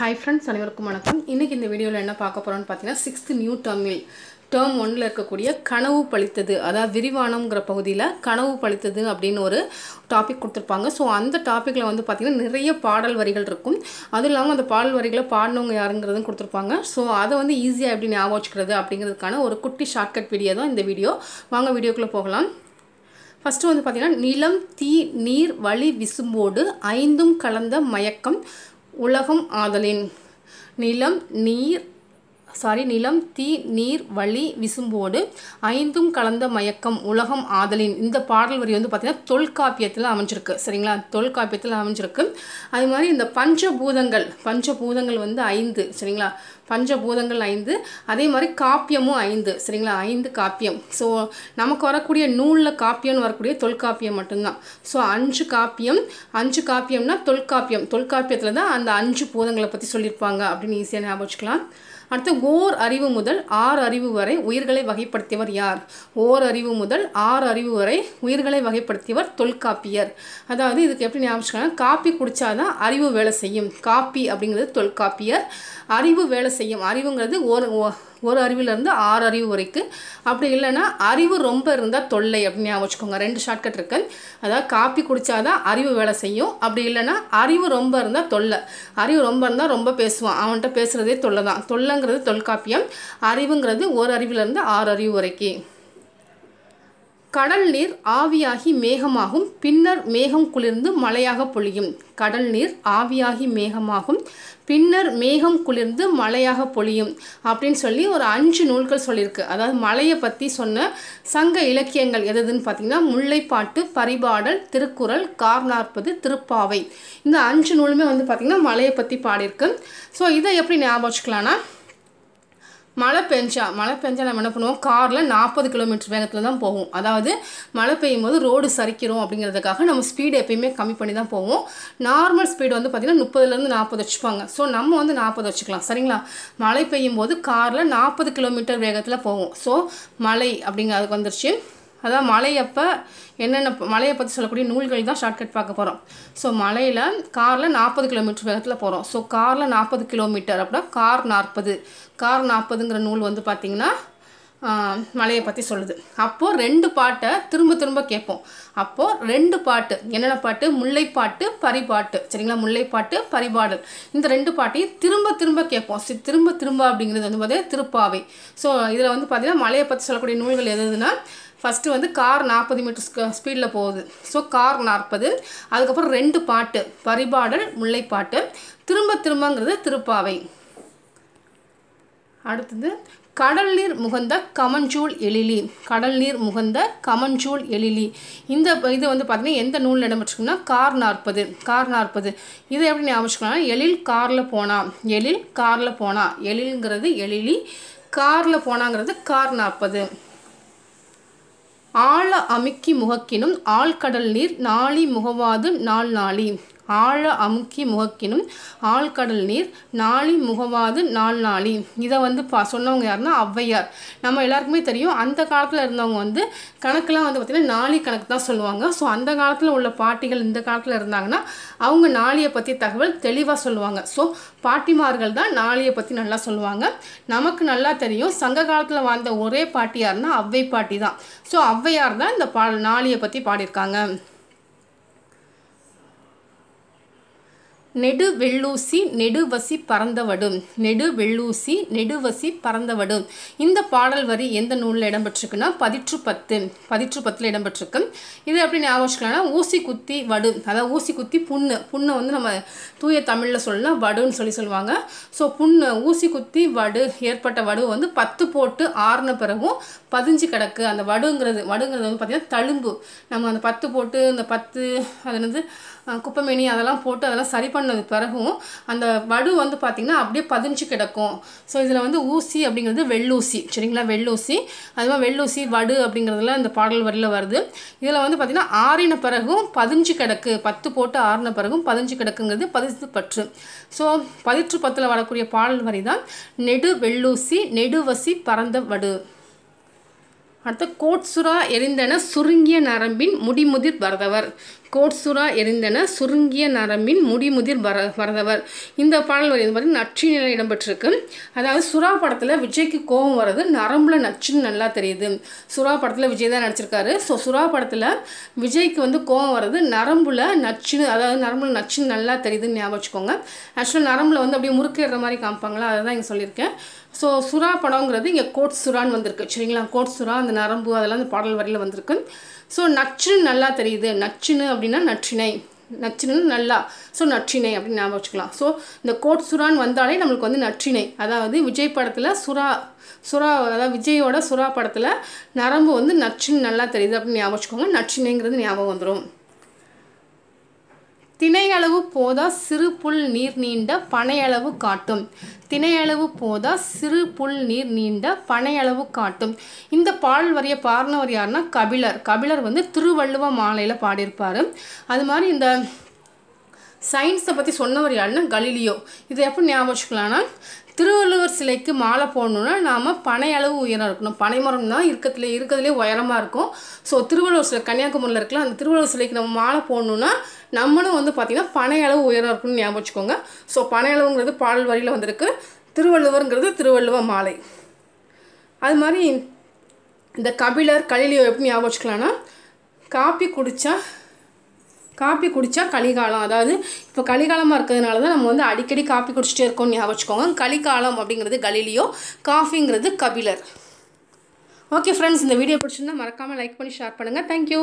hi friends அனைவருக்கும் வணக்கம் இன்றைக்கி இந்த வீடியோவில் என்ன பார்க்க போகிறோம்னு பார்த்தீங்கன்னா சிக்ஸ்த் நியூ டர்மில் டேர்ம் ஒன்றில் இருக்கக்கூடிய கனவு பழித்தது அதாவது விரிவானம்ங்கிற பகுதியில் கனவு பழித்தது அப்படின்னு ஒரு டாபிக் கொடுத்துருப்பாங்க ஸோ அந்த டாப்பிக்கில் வந்து பார்த்திங்கன்னா நிறைய பாடல் வரிகள் இருக்கும் அதுவும் இல்லாமல் அந்த பாடல் வரிகளை பாடினவங்க யாருங்கிறதும் கொடுத்துருப்பாங்க ஸோ அதை வந்து ஈஸியாக எப்படி ஞாபகம் வச்சுக்கிறது அப்படிங்கிறதுக்கான ஒரு குட்டி ஷார்ட்கட் வீடியோ தான் இந்த வீடியோ வாங்க வீடியோக்குள்ளே போகலாம் ஃபஸ்ட்டு வந்து பார்த்திங்கன்னா நிலம் தீ நீர் வழி விசும்போடு ஐந்தும் கலந்த மயக்கம் உலகம் ஆதலின் நிலம் நீர் சாரி நிலம் தீ நீர் வழி விசும்போடு ஐந்தும் கலந்த மயக்கம் உலகம் ஆதலின் இந்த பாடல் வரி வந்து பார்த்திங்கன்னா தொல்காப்பியத்தில் அமைஞ்சிருக்கு சரிங்களா தொல்காப்பியத்தில் அமைஞ்சிருக்கு அது மாதிரி இந்த பஞ்சபூதங்கள் பஞ்சபூதங்கள் வந்து ஐந்து சரிங்களா பஞ்சபூதங்கள் ஐந்து அதே மாதிரி காப்பியமும் ஐந்து சரிங்களா ஐந்து காப்பியம் ஸோ நமக்கு வரக்கூடிய நூலில் காப்பியம்னு வரக்கூடிய தொல்காப்பியம் மட்டும்தான் ஸோ அஞ்சு காப்பியம் அஞ்சு காப்பியம்னா தொல்காப்பியம் தொல்காப்பியத்தில் தான் அந்த அஞ்சு பூதங்களை பற்றி சொல்லியிருப்பாங்க அப்படின்னு ஈஸியாக ஞாபகம் வச்சுக்கலாம் அடுத்து ஓர் அறிவு முதல் ஆறு அறிவு வரை உயிர்களை வகைப்படுத்தியவர் யார் ஓர் அறிவு முதல் ஆறு அறிவு வரை உயிர்களை வகைப்படுத்தியவர் தொல்காப்பியர் அதாவது இதுக்கு எப்படி ஞாபகம் காப்பி குடித்தாதான் அறிவு வேலை செய்யும் காப்பி அப்படிங்கிறது தொல்காப்பியர் அறிவு வேலை செய்யும் அறிவுங்கிறது ஓர் ஒரு அறிவிலேருந்து ஆறு அறிவு வரைக்கும் அப்படி இல்லைன்னா அறிவு ரொம்ப இருந்தால் தொல்லை அப்படின்னு வச்சுக்கோங்க ரெண்டு ஷார்ட்கட் இருக்கு அதாவது காப்பி குடித்தாதான் அறிவு வேலை செய்யும் அப்படி இல்லைன்னா அறிவு ரொம்ப இருந்தால் தொல்லை அறிவு ரொம்ப இருந்தால் ரொம்ப பேசுவான் அவன்கிட்ட பேசுகிறதே தொல்லை தான் தொல்லைங்கிறது தொல்காப்பியம் அறிவுங்கிறது ஒரு அறிவிலேருந்து ஆறு அறிவு வரைக்கும் கடல் நீர் ஆவியாகி மேகமாகும் பின்னர் மேகம் குளிர்ந்து மழையாக பொழியும் கடல் நீர் ஆவியாகி மேகமாகும் பின்னர் மேகம் குளிர்ந்து மழையாக பொழியும் அப்படின்னு சொல்லி ஒரு அஞ்சு நூல்கள் சொல்லியிருக்கு அதாவது மழையை பற்றி சொன்ன சங்க இலக்கியங்கள் எதுன்னு பார்த்திங்கன்னா முல்லைப்பாட்டு பரிபாடல் திருக்குறள் கார் நாற்பது திருப்பாவை இந்த அஞ்சு நூலுமே வந்து பார்த்திங்கன்னா மழையை பற்றி பாடியிருக்கு ஸோ இதை எப்படி ஞாபகம் வச்சுக்கலான்னா மழை பெஞ்சா மழை பெஞ்சா நம்ம என்ன பண்ணுவோம் காரில் நாற்பது கிலோமீட்டர் வேகத்தில் தான் போகும் அதாவது மழை பெய்யும் போது ரோடு சரிக்கிறோம் அப்படிங்கிறதுக்காக நம்ம ஸ்பீடு எப்பயுமே கம்மி பண்ணி தான் போவோம் நார்மல் ஸ்பீடு வந்து பார்த்திங்கன்னா முப்பதுலேருந்து நாற்பது வச்சுப்பாங்க ஸோ நம்ம வந்து நாற்பது வச்சுக்கலாம் சரிங்களா மழை பெய்யும் போது காரில் நாற்பது கிலோமீட்டர் வேகத்தில் போகும் ஸோ மழை அப்படிங்கிறதுக்கு வந்துருச்சு அதான் மழை அப்போ என்னென்ன மலையை பற்றி சொல்லக்கூடிய நூல்கள் தான் ஷார்ட்கட் பார்க்க போகிறோம் ஸோ மலையில் காரில் நாற்பது கிலோமீட்டர் வேகத்தில் போகிறோம் ஸோ காரில் நாற்பது கிலோமீட்டர் அப்படின்னா கார் நாற்பது கார் நாற்பதுங்கிற நூல் வந்து பார்த்திங்கன்னா மலையை பற்றி சொல்லுது அப்போது ரெண்டு பாட்டை திரும்ப திரும்ப கேட்போம் அப்போது ரெண்டு பாட்டு என்னென்ன பாட்டு முல்லைப்பாட்டு பரிபாட்டு சரிங்களா முல்லைப்பாட்டு பரிபாடல் இந்த ரெண்டு பாட்டையும் திரும்ப திரும்ப கேட்போம் திரும்ப திரும்ப அப்படிங்கிறது வந்து பார்த்தீங்கன்னா திருப்பாவை ஸோ இதில் வந்து பார்த்திங்கன்னா மலையை பற்றி சொல்லக்கூடிய நூல்கள் எதுனா ஃபஸ்ட்டு வந்து கார் நாற்பது மீட்டர் ஸ்பீடில் போகுது ஸோ கார் நாற்பது அதுக்கப்புறம் ரெண்டு பாட்டு பரிபாடல் முல்லைப்பாட்டு திரும்ப திரும்பங்கிறது திருப்பாவை அடுத்தது கடல் நீர் முகந்த கமஞ்சூல் எழிலி கடல் நீர் முகந்த கமஞ்சூல் எழிலி இந்த இது வந்து பார்த்திங்கன்னா எந்த நூலில் இடம்பெற்றிருக்குன்னா கார் நாற்பது கார் நாற்பது இதை எப்படி ஞாபகம் எழில் காரில் போனா எழில் காரில் போனா எழில்ங்கிறது எழிலி காரில் போனாங்கிறது கார் நாற்பது ஆழ அமுக்கி முகக்கினும் ஆழ்கடல் நீர் நாளி முகவாது நாள் நாளி ஆழ அமுக்கி முகக்கினும் ஆழ்கடல் நீர் நாளி முகவாது நாள் நாளி இதை வந்து பா சொன்னவங்க யாருன்னா ஔவையார் நம்ம எல்லாருக்குமே தெரியும் அந்த காலத்தில் இருந்தவங்க வந்து கணக்கெலாம் வந்து பார்த்திங்கன்னா நாளி கணக்கு தான் சொல்லுவாங்க ஸோ அந்த காலத்தில் உள்ள பாட்டிகள் இந்த காலத்தில் இருந்தாங்கன்னா அவங்க நாளியை பற்றி தகவல் தெளிவாக சொல்லுவாங்க ஸோ பாட்டிமார்கள் தான் நாளியை பற்றி நல்லா சொல்லுவாங்க நமக்கு நல்லா தெரியும் சங்க காலத்தில் வாழ்ந்த ஒரே பாட்டியார்னா ஔவை பாட்டி தான் ஸோ அவ்வையார் தான் இந்த பா நாளியை பற்றி பாடியிருக்காங்க நெடுவெள்ளூசி நெடுவசி பறந்தவடும் நெடுவெள்ளூசி நெடுவசி பறந்தவடும் இந்த பாடல் வரி எந்த நூலில் இடம்பெற்றிருக்குன்னா பதிற்று பத்து பதிற்று பத்தில் இடம்பெற்றிருக்கு இது எப்படி ஞாபகம் வச்சுக்கலாம்னா ஊசி குத்தி வடு அதாவது ஊசி குத்தி புண்ணு புண்ணை வந்து நம்ம தூய தமிழில் சொல்லலாம் வடுன்னு சொல்லி சொல்லுவாங்க ஸோ புண்ணு ஊசி குத்தி வடு ஏற்பட்ட வடு வந்து பத்து போட்டு ஆறுன பிறகும் பதிஞ்சு கிடக்கு அந்த வடுங்கிறது வடுங்கிறது வந்து பார்த்திங்கன்னா தழும்பு நம்ம அந்த பத்து போட்டு இந்த பத்து அது வந்து குப்பைமேனி அதெல்லாம் போட்டு அதெல்லாம் சரி பண்ண பண்ணது பிறகும் அந்த வடு வந்து பார்த்திங்கன்னா அப்படியே பதிஞ்சு கிடக்கும் ஸோ இதில் வந்து ஊசி அப்படிங்கிறது வெள்ளூசி சரிங்களா வெள்ளூசி அதுமாதிரி வெள்ளூசி வடு அப்படிங்கிறதுலாம் இந்த பாடல் வரியில் வருது இதில் வந்து பார்த்திங்கன்னா ஆறின பிறகும் பதிஞ்சு கிடக்கு பத்து போட்டு ஆறின பிறகும் பதிஞ்சு கிடக்குங்கிறது பதித்து பற்று ஸோ பதிற்று பத்தில் வரக்கூடிய பாடல் வரி தான் நெடு வெள்ளூசி நெடுவசி பறந்த வடு அடுத்த கோட்சுரா எரிந்தன சுருங்கிய நரம்பின் முடிமுதிர் பரதவர் கோட்சுரா எரிந்தன சுருங்கிய நரம்பின் முடிமுதிர் வர வரதவர் இந்த பாடல் வரி நச்சு நிலை இடம்பெற்றிருக்கு அதாவது சுறா படத்தில் விஜய்க்கு கோபம் வர்றது நரம்புல நச்சுன்னு நல்லா தெரியுது சுறா படத்தில் விஜய் தான் நடிச்சிருக்காரு ஸோ சுறா படத்தில் விஜய்க்கு வந்து கோபம் வர்றது நரம்புல நச்சுன்னு அதாவது நரம்புல நச்சுன்னு நல்லா தெரியுதுன்னு ஞாபகம் வச்சுக்கோங்க ஆக்சுவலாக நரம்புல வந்து அப்படியே முறுக்கேற மாதிரி காமிப்பாங்களா அதை தான் இங்கே சொல்லியிருக்கேன் ஸோ சுறா படங்கிறது இங்கே கோட் சுறான்னு வந்திருக்கு சரிங்களா கோட் சுறா அந்த நரம்பு அதெல்லாம் அந்த பாடல் வரியில் வந்திருக்கு ஸோ நச்சுன்னு நல்லா தெரியுது நச்சுன்னு அப்படின்னா நற்றினை நச்சினு நல்லா ஸோ நற்றினை அப்படின்னு ஞாபகம் வச்சுக்கலாம் ஸோ இந்த கோட் சுரான் வந்தாலே நம்மளுக்கு வந்து நற்றினை அதாவது விஜய் படத்தில் சுறா சுறா அதாவது விஜயோட சுறா படத்தில் நரம்பு வந்து நச்சுன்னு நல்லா தெரியுது அப்படின்னு ஞாபகம் வச்சுக்கோங்க நச்சினைங்கிறது ஞாபகம் வந்துடும் திணையளவு போதா சிறு புல் நீர் நீண்ட பனையளவு காட்டும் திணையளவு போதா சிறு புல் நீர் நீண்ட பனையளவு காட்டும் இந்த பாடல் வரிய பாடினவர் யாருன்னா கபிலர் கபிலர் வந்து திருவள்ளுவ மாலையில் பாடியிருப்பார் அது மாதிரி இந்த சயின்ஸை பற்றி சொன்னவர் யாருன்னா கலிலியோ இதை எப்போ ஞாபகம் வச்சுக்கலாம்னா திருவள்ளுவர் சிலைக்கு மாலை போடணுன்னா நாம் பனை அளவு உயரம் இருக்கணும் பனைமரம் தான் இருக்கிறதுல இருக்கிறதுலே உயரமாக இருக்கும் ஸோ திருவள்ளுவர் சிலை கன்னியாகுமரியில் இருக்கலாம் அந்த திருவள்ளுவர் சிலைக்கு நம்ம மாலை போடணுன்னா நம்மளும் வந்து பார்த்திங்கன்னா பனை அளவு உயரம் இருக்கணும்னு ஞாபகம் வச்சுக்கோங்க ஸோ பனை அளவுங்கிறது பாடல் வரியில் வந்திருக்கு திருவள்ளுவருங்கிறது திருவள்ளுவ மாலை அது மாதிரி இந்த கபிலர் கலிலியோ எப்படி ஞாபகம் வச்சுக்கலான்னா காப்பி குடித்தா காப்பி குடித்தா கலிகாலம் அதாவது இப்போ கலிகாலமாக இருக்கிறதுனால தான் நம்ம வந்து அடிக்கடி காப்பி குடிச்சிட்டே இருக்கோம் ஞாபகம் வச்சுக்கோங்க கலிகாலம் அப்படிங்கிறது கலிலியோ காஃபிங்கிறது கபிலர் ஓகே ஃப்ரெண்ட்ஸ் இந்த வீடியோ பிடிச்சிருந்தா மறக்காமல் லைக் பண்ணி ஷேர் பண்ணுங்கள் தேங்க்யூ